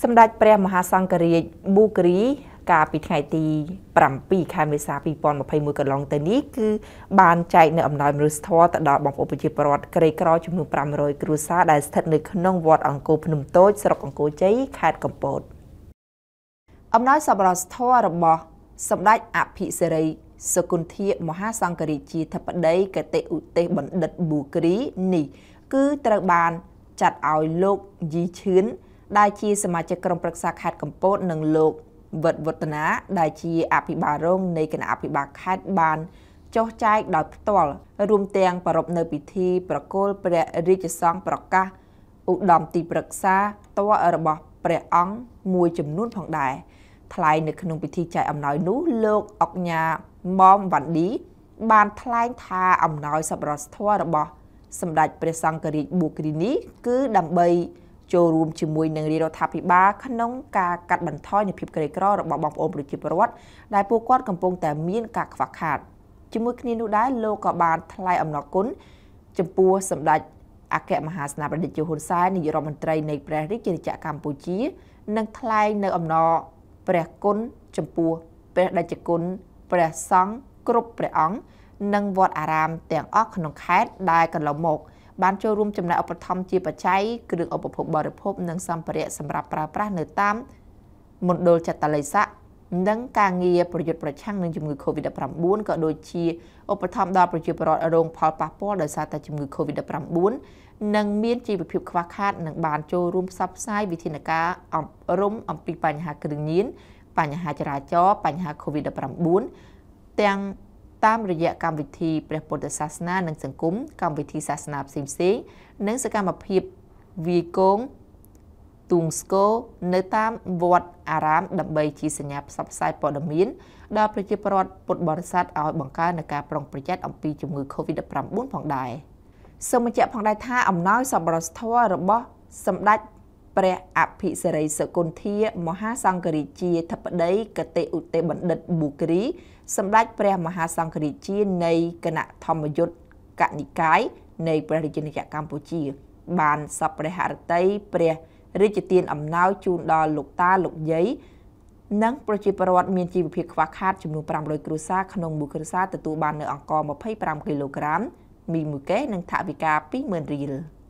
សម្ដេចព្រះមហាសង្ឃរាជប៊ូគ្រីកាលពីថ្ងៃទី7ខែមេសា2021កន្លងទៅនេះគឺបានចែកនៅអំណោយមនុស្សធម៌ទៅដល់បងប្អូនប្រជាពលរដ្ឋក្រីក្រចំនួន500គ្រួសារដែលស្ថិតនៅក្នុងវត្តអង្គរភ្នំតូចស្រុកអង្គរជ័យខេត្តកំពតអំណោយសប្បុរសធម៌របស់សម្ដេចអភិសេរីសគុន្ធាមហាសង្ឃរាជាធិបតីកតិឧទេសបណ្ឌិតប៊ូគ្រីនេះគឺត្រូវបានចាត់ឲ្យលោកយីឈឿនដែលជា សមាជិកក្រុមប្រឹក្សាខេត្តកំពតនិងលោកវឌ្ឍវឌ្ឍនាដែលជាអភិបាលរងនៃគណៈអភិបាលខេត្តបានចុះចែកដោយផ្ទាល់រួមទាំងប្រារព្ធនៅពិធី ប្រគល់ព្រះរាជសង្ឃប្រកាសឧត្តមទីប្រឹក្សាផ្ទាល់របស់ ព្រះអង្គមួយចំនួនផងដែរថ្លែងនៅក្នុងពិធីចែកអំណោយនោះលោកអុកញ៉ាម៉មវ៉ាន់ឌីបានថ្លែងថាអំណោយសប្បុរសធម៌របស់ សម្ដេចព្រះសង្ឃរាជប៊ូគ្រីនី គឺដើម្បីចូលរួមជាមួយនឹងរាជរដ្ឋាភិបាលក្នុងការកាត់បន្ថយនូវភាពក្រីក្ររបស់បងប្អូនប្រជាពលរដ្ឋដែលពួកគាត់កំពុងតែមានការខ្វះខាតជាមួយគ្នានោះដែរលោកក៏បានថ្លែងអំណរគុណចំពោះសម្ដេចអគ្គមហាសេនាបតីហ៊ុនសែននាយករដ្ឋមន្ត្រីនៃព្រះរាជាណាចក្រកម្ពុជានិងថ្លែងនៅអំណរព្រះគុណចំពោះព្រះដេចគុណព្រះសង្ឃគ្រប់ព្រះអង្គនិងវត្តអារាម ទាំងអស់ក្នុងខេត្តដែលកន្លងមកបានចូលរួមចំណែកឧបត្ថម្ភជាបច្ច័យគ្រឿងឧបភោគបរិភោគនិង សម្ភារៈសម្រាប់ប្រើប្រាស់នៅតាមមណ្ឌលចតល័យស័កនិងការងារប្រយុទ្ធប្រឆាំងនឹងជំងឺ Covid-19 ក៏ដូចជាឧបត្ថម្ភដល់ប្រជាពលរដ្ឋរងផលប៉ះពាល់ដោយសារតែជំងឺ Covid-19 និងមានជីវភាពខ្វះខាតនិង បានចូលរួមផ្សព្វផ្សាយវិធានការអប់រំអំពីបញ្ហាគ្រឿងញៀនបញ្ហាចរាចរណ៍បញ្ហា Covid-19 ទាំងតាមរយៈកម្មវិធីព្រះពុទ្ធសាសនានិងសង្គមកម្មវិធីសាសនាផ្សេងៗនិងសកម្មភាពវាយកងទូងស្គរនៅតាមវត្តអារាមដើម្បីជាសញ្ញាផ្សព្វផ្សាយព័ត៌មាន ដល់ប្រជាពលរដ្ឋពុទ្ធបរិស័ទឲ្យបង្កើនការប្រុងប្រយ័ត្នអំពីជំងឺ Covid-19 ផងដែរសូមបញ្ជាក់ផងដែរថាអំណោយសប្បុរសធម៌របស់សម្ដេចព្រះអភិសិរិសកុន្ធា មហាសង្គរាជាធិបតីកតិឧទេបណ្ឌិតប៊ូគ្រី សម្ដេចព្រះ មហាសង្គរាជានៃគណៈធម្មយុត្តកនិកាយ នៃព្រះរាជាណាចក្រកម្ពុជា បានសពព្រះហឫទ័យព្រះរាជទានអំណោយជូនដល់លោកតាលោកយាយនិង ប្រជាពលរដ្ឋមានជីវភាពខ្វះខាត ចំនួន500គ្រួសារក្នុងមួយគ្រួសារទទួលបាននៅអង្គ25គីឡូក្រាមមីមួយកេសនិងថវិកា20,000រៀល។